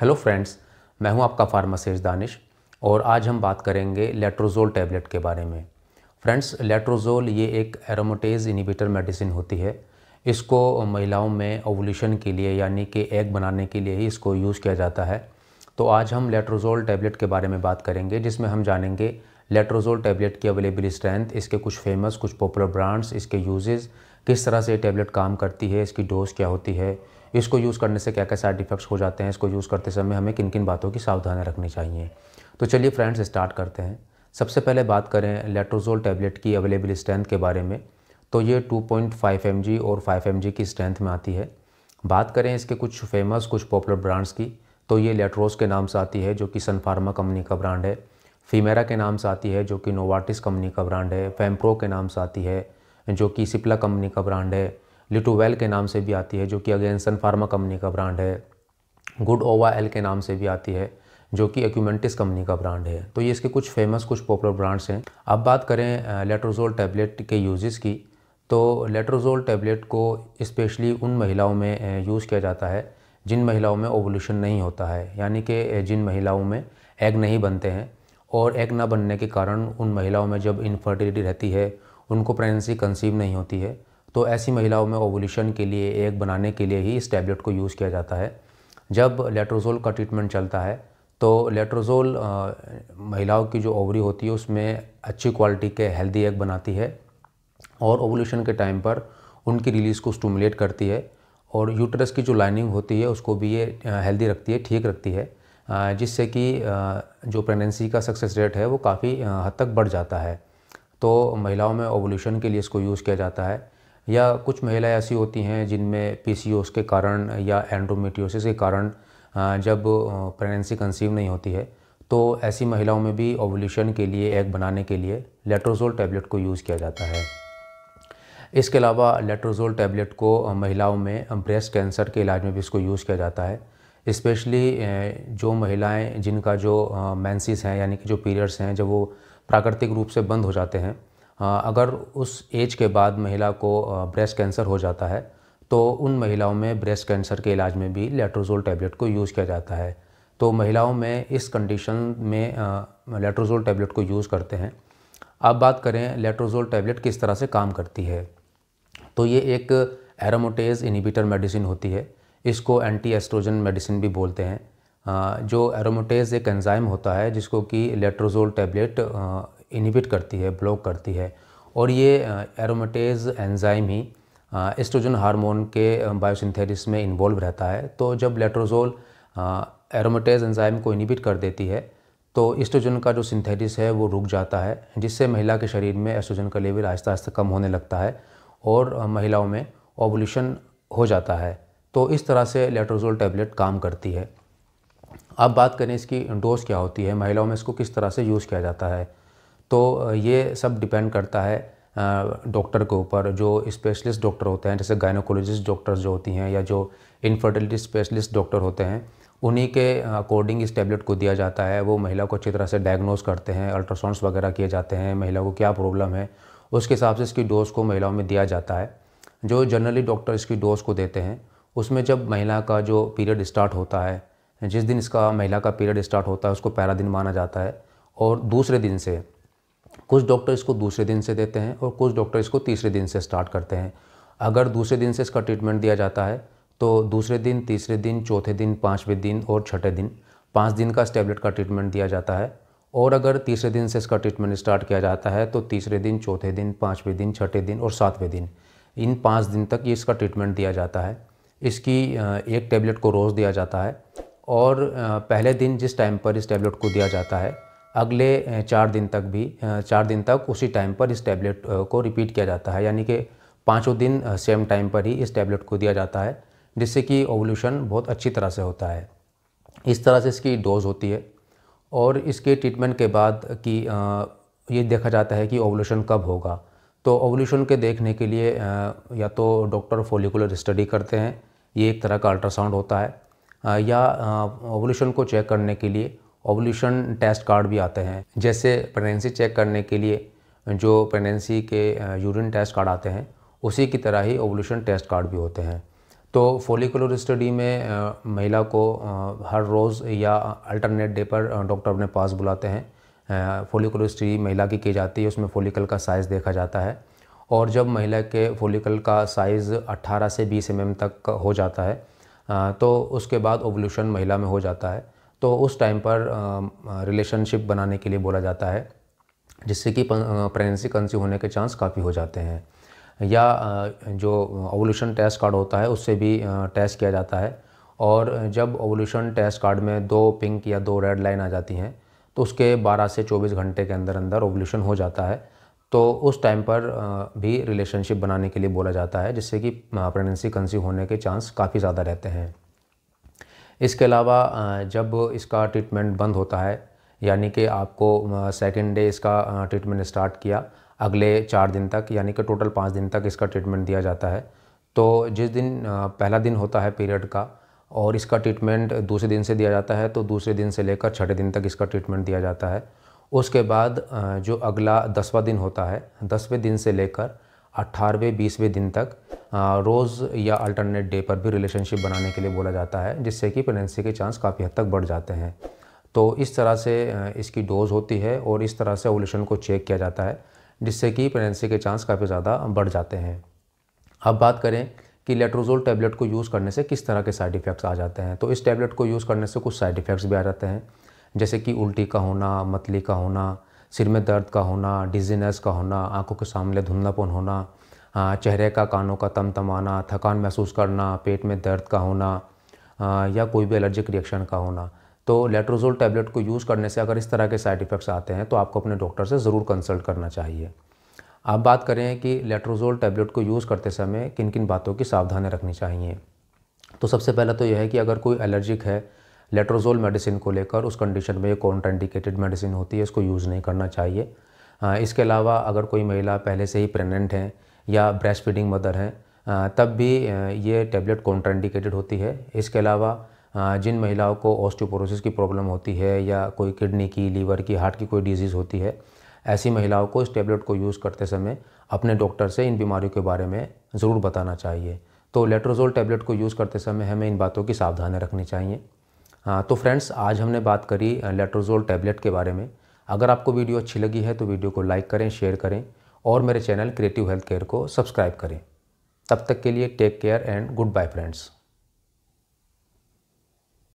hello friends मैं हूं आपका फार्मासिस्ट दानिश और आज हम बात करेंगे लेट्रोजोल टैबलेट के बारे में फ्रेंड्स लेट्रोजोल ये एक एरोमोटेज इनिबिटर मेडिसिन होती है इसको महिलाओं में ओवल्यूशन के लिए यानी कि एग बनाने के लिए ही इसको यूज़ किया जाता है तो आज हम लेट्रोजोल टैबलेट के बारे में बात करेंगे जिसमें हम जानेंगे लेट्रोजोल टैबलेट की अवेलेबल स्ट्रेंथ इसके कुछ फेमस कुछ पॉपुलर ब्रांड्स इसके यूज़ किस तरह से ये टैबलेट काम करती है इसकी डोज क्या होती है इसको यूज़ करने से क्या क्या साइड इफ़ेक्ट्स हो जाते हैं इसको यूज़ करते समय हमें किन किन बातों की सावधानी रखनी चाहिए तो चलिए फ्रेंड्स स्टार्ट करते हैं सबसे पहले बात करें लेट्रोजोल टैबलेट की अवेलेबल स्ट्रेंथ के बारे में तो ये 2.5 पॉइंट और 5 की स्ट्रेंथ में आती है बात करें इसके कुछ फेमस कुछ पॉपुलर ब्रांड्स की तो ये लेट्रोस के नाम से आती है जो कि सनफार्मा कंपनी का ब्रांड है फीमेरा के नाम से आती है जो कि नोवाटिस कंपनी का ब्रांड है फेम्प्रो के नाम से आती है जो कि सिप्ला कंपनी का ब्रांड है लिटोवेल के नाम से भी आती है जो कि अगेन सन फार्मा कंपनी का ब्रांड है गुड ओवा एल के नाम से भी आती है जो कि एक्यूमेंटिस कंपनी का ब्रांड है तो ये इसके कुछ फेमस कुछ पॉपुलर ब्रांड्स हैं अब बात करें लेट्रोजोल टैबलेट के यूजेस की तो लेट्रोजोल टैबलेट को स्पेशली उन महिलाओं में यूज़ किया जाता है जिन महिलाओं में ओवोल्यूशन नहीं होता है यानी कि जिन महिलाओं में एग नहीं बनते हैं और एग ना बनने के कारण उन महिलाओं में जब इनफर्टिलिटी रहती है उनको प्रेगनेंसी कंसीव नहीं होती है तो ऐसी महिलाओं में ओवोल्यूशन के लिए एक बनाने के लिए ही इस टैबलेट को यूज़ किया जाता है जब लेट्रोजोल का ट्रीटमेंट चलता है तो लेट्रोजोल महिलाओं की जो ओवरी होती है उसमें अच्छी क्वालिटी के हेल्दी एग बनाती है और ओवोल्यूशन के टाइम पर उनकी रिलीज़ को स्टूमुलेट करती है और यूटरस की जो लाइनिंग होती है उसको भी ये हेल्दी रखती है ठीक रखती है जिससे कि जो प्रेगनेंसी का सक्सेस रेट है वो काफ़ी हद तक बढ़ जाता है तो महिलाओं में ओवोल्यूशन के लिए इसको यूज़ किया जाता है या कुछ महिलाएं ऐसी होती हैं जिनमें पी के कारण या एंड्रोमेटियोसिस के कारण जब प्रेगनेंसी कंसीव नहीं होती है तो ऐसी महिलाओं में भी ओवल्यूशन के लिए एग बनाने के लिए लेट्रोजोल टैबलेट को यूज़ किया जाता है इसके अलावा लेट्रोजोल टैबलेट को महिलाओं में ब्रेस्ट कैंसर के इलाज में भी इसको यूज़ किया जाता है इस्पेशली जो महिलाएं जिनका जो मैंसिस हैं यानी कि जो पीरियड्स हैं जब वो प्राकृतिक रूप से बंद हो जाते हैं अगर उस एज के बाद महिला को ब्रेस्ट कैंसर हो जाता है तो उन महिलाओं में ब्रेस्ट कैंसर के इलाज में भी लेट्रोजोल टैबलेट को यूज़ किया जाता है तो महिलाओं में इस कंडीशन में लेट्रोजोल टैबलेट को यूज़ करते हैं अब बात करें लेट्रोजोल टैबलेट किस तरह से काम करती है तो ये एक एरोमोटेज इनिबिटर मेडिसिन होती है इसको एंटी एस्ट्रोजन मेडिसिन भी बोलते हैं जो एरोमोटेज एक एंजाइम होता है जिसको कि लेट्रोजोल टैबलेट इनिबिट करती है ब्लॉक करती है और ये एरोमेटेज एंजाइम ही एस्ट्रोजन हार्मोन के बायोसिंथेसिस में इन्वॉल्व रहता है तो जब लेट्रोजोल एरोमेटेज एंजाइम को इनिबिट कर देती है तो एस्ट्रोजन का जो सिंथेटिस है वो रुक जाता है जिससे महिला के शरीर में एस्ट्रोजन का लेवल आहिस्ता आहिस्ता कम होने लगता है और महिलाओं में ओवल्यूशन हो जाता है तो इस तरह से लेट्रोजोल टैबलेट काम करती है अब बात करें इसकी डोज क्या होती है महिलाओं में इसको किस तरह से यूज़ किया जाता है तो ये सब डिपेंड करता है डॉक्टर के ऊपर जो स्पेशलिस्ट डॉक्टर होते हैं जैसे गायनोकोलॉजिस्ट डॉक्टर्स जो होती हैं या जो इनफर्टिलिटी स्पेशलिस्ट डॉक्टर होते हैं उन्हीं के अकॉर्डिंग इस टैबलेट को दिया जाता है वो महिला को अच्छी तरह से डायग्नोस करते हैं अल्ट्रासाउंड्स वगैरह किए जाते हैं महिला को क्या प्रॉब्लम है उसके हिसाब से इसकी डोज़ को महिलाओं में दिया जाता है जो जनरली डॉक्टर इसकी डोज़ को देते हैं उसमें जब महिला का जो पीरियड स्टार्ट होता है जिस दिन इसका महिला का पीरियड स्टार्ट होता है उसको पहला दिन माना जाता है और दूसरे दिन से कुछ डॉक्टर इसको दूसरे दिन से देते हैं और कुछ डॉक्टर इसको तीसरे दिन से स्टार्ट करते हैं अगर दूसरे दिन से इसका ट्रीटमेंट दिया जाता है तो दूसरे दिन तीसरे दिन चौथे दिन पाँचवें दिन और छठे दिन पाँच दिन का स्टेबलेट का ट्रीटमेंट दिया जाता है और अगर तीसरे दिन से इसका ट्रीटमेंट स्टार्ट किया जाता है तो तीसरे दिन चौथे दिन पाँचवें दिन छठे दिन और सातवें दिन इन पाँच दिन तक ये इसका ट्रीटमेंट दिया जाता है इसकी एक टैबलेट को रोज़ दिया जाता है और पहले दिन जिस टाइम पर इस टैबलेट को दिया जाता है अगले चार दिन तक भी चार दिन तक उसी टाइम पर इस टैबलेट को रिपीट किया जाता है यानी कि पाँचों दिन सेम टाइम पर ही इस टैबलेट को दिया जाता है जिससे कि ओवल्यूशन बहुत अच्छी तरह से होता है इस तरह से इसकी डोज होती है और इसके ट्रीटमेंट के बाद कि ये देखा जाता है कि ओवल्यूशन कब होगा तो ओवल्यूशन के देखने के लिए या तो डॉक्टर फोलिकुलर स्टडी करते हैं ये एक तरह का अल्ट्रासाउंड होता है या ओवल्यूशन को चेक करने के लिए ओवल्यूशन टेस्ट कार्ड भी आते हैं जैसे प्रेगनेंसी चेक करने के लिए जो प्रेगनेंसी के यूरिन टेस्ट कार्ड आते हैं उसी की तरह ही ओवल्यूशन टेस्ट कार्ड भी होते हैं तो फोलिकुलर स्टडी में महिला को हर रोज़ या अल्टरनेट डे पर डॉक्टर अपने पास बुलाते हैं फोलिकुलर स्टडी महिला की की जाती है उसमें फोलिकल का साइज़ देखा जाता है और जब महिला के फोलिकल का साइज़ 18 से 20 एम mm तक हो जाता है तो उसके बाद ओवल्यूशन महिला में हो जाता है तो उस टाइम पर रिलेशनशिप बनाने के लिए बोला जाता है जिससे कि प्रेगनेंसी कंसीव होने के चांस काफ़ी हो जाते हैं या जो ओवल्यूशन टेस्ट कार्ड होता है उससे भी टेस्ट किया जाता है और जब ओवल्यूशन टेस्ट कार्ड में दो पिंक या दो रेड लाइन आ जाती हैं तो उसके 12 से 24 घंटे के अंदर अंदर ओवल्यूशन हो जाता है तो उस टाइम पर भी रिलेशनशिप बनाने के लिए बोला जाता है जिससे कि प्रेगनेंसी कंसीव होने के चांस काफ़ी ज़्यादा रहते हैं इसके अलावा जब इसका ट्रीटमेंट बंद होता है यानी कि आपको सेकेंड डे इसका ट्रीटमेंट स्टार्ट किया अगले चार दिन तक यानी कि टोटल पाँच दिन तक इसका ट्रीटमेंट दिया जाता है तो जिस दिन पहला दिन होता है पीरियड का और इसका ट्रीटमेंट दूसरे दिन से दिया जाता है तो दूसरे दिन से लेकर छठे दिन तक इसका ट्रीटमेंट दिया जाता है उसके बाद जो अगला दसवा दिन होता है दसवें दिन से लेकर अट्ठारहवें बीसवें दिन तक रोज़ या अल्टरनेट डे पर भी रिलेशनशिप बनाने के लिए बोला जाता है जिससे कि प्रेगनेंसी के चांस काफ़ी हद तक बढ़ जाते हैं तो इस तरह से इसकी डोज होती है और इस तरह से ओवलेशन को चेक किया जाता है जिससे कि प्रेगनेंसी के चांस काफ़ी ज़्यादा बढ़ जाते हैं अब बात करें कि लेट्रोजोल टैबलेट को यूज़ करने से किस तरह के साइड इफ़ेक्ट्स आ जाते हैं तो इस टैबलेट को यूज़ करने से कुछ साइड इफ़ेक्ट्स भी आ जाते हैं जैसे कि उल्टी का होना मतली का होना सिर में दर्द का होना डिजीनेस का होना आंखों के सामने धुंधलापन होना चेहरे का कानों का तमतमाना थकान महसूस करना पेट में दर्द का होना या कोई भी एलर्जिक रिएक्शन का होना तो लेट्रोजोल टैबलेट को यूज़ करने से अगर इस तरह के साइड इफ़ेक्ट्स आते हैं तो आपको अपने डॉक्टर से ज़रूर कंसल्ट करना चाहिए आप बात करें कि लेट्रोजोल टैबलेट को यूज़ करते समय किन किन बातों की सावधानी रखनी चाहिए तो सबसे पहला तो यह है कि अगर कोई एलर्जिक है लेट्रोजोल मेडिसिन को लेकर उस कंडीशन में ये कॉन्ट्राइंडिकेटेड मेडिसिन होती है इसको यूज़ नहीं करना चाहिए इसके अलावा अगर कोई महिला पहले से ही प्रेग्नेंट हैं या ब्रेस्ट फीडिंग मदर हैं तब भी ये टेबलेट कॉन्ट्राइंडिकेटेड होती है इसके अलावा जिन महिलाओं को ऑस्टियोपोरोसिस की प्रॉब्लम होती है या कोई किडनी की लीवर की हार्ट की कोई डिजीज़ होती है ऐसी महिलाओं को इस टेबलेट को यूज़ करते समय अपने डॉक्टर से इन बीमारियों के बारे में ज़रूर बताना चाहिए तो लेट्रोजोल टेबलेट को यूज़ करते समय हमें इन बातों की सावधानी रखनी चाहिए हाँ तो फ्रेंड्स आज हमने बात करी लेट्रोजोल टैबलेट के बारे में अगर आपको वीडियो अच्छी लगी है तो वीडियो को लाइक करें शेयर करें और मेरे चैनल क्रिएटिव हेल्थ केयर को सब्सक्राइब करें तब तक के लिए take care and goodbye friends